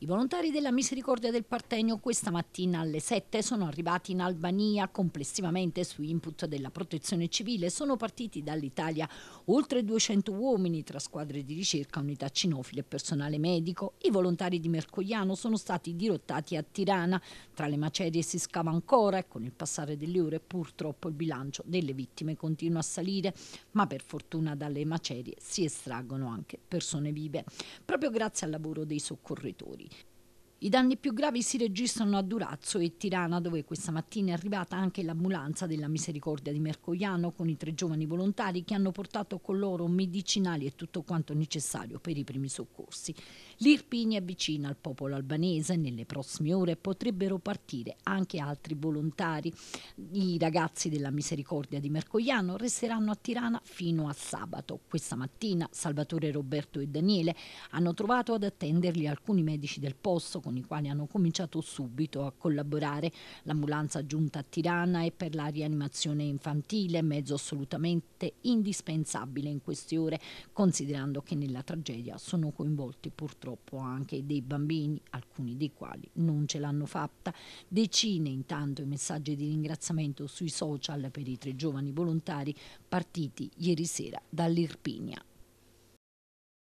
I volontari della Misericordia del Partenio questa mattina alle 7 sono arrivati in Albania complessivamente su input della protezione civile. Sono partiti dall'Italia oltre 200 uomini tra squadre di ricerca, unità cinofile e personale medico. I volontari di Mercogliano sono stati dirottati a Tirana. Tra le macerie si scava ancora e con il passare delle ore purtroppo il bilancio delle vittime continua a salire, ma per fortuna dalle macerie si estraggono anche persone vive, proprio grazie al lavoro dei soccorritori. I danni più gravi si registrano a Durazzo e Tirana, dove questa mattina è arrivata anche l'ambulanza della Misericordia di Mercogliano con i tre giovani volontari che hanno portato con loro medicinali e tutto quanto necessario per i primi soccorsi. L'Irpini è vicina al popolo albanese e nelle prossime ore potrebbero partire anche altri volontari. I ragazzi della Misericordia di Mercogliano resteranno a Tirana fino a sabato. Questa mattina Salvatore Roberto e Daniele hanno trovato ad attenderli alcuni medici del posto con i quali hanno cominciato subito a collaborare. L'ambulanza giunta a Tirana è per la rianimazione infantile mezzo assolutamente indispensabile in queste ore, considerando che nella tragedia sono coinvolti purtroppo anche dei bambini, alcuni dei quali non ce l'hanno fatta. Decine intanto i messaggi di ringraziamento sui social per i tre giovani volontari partiti ieri sera dall'Irpinia.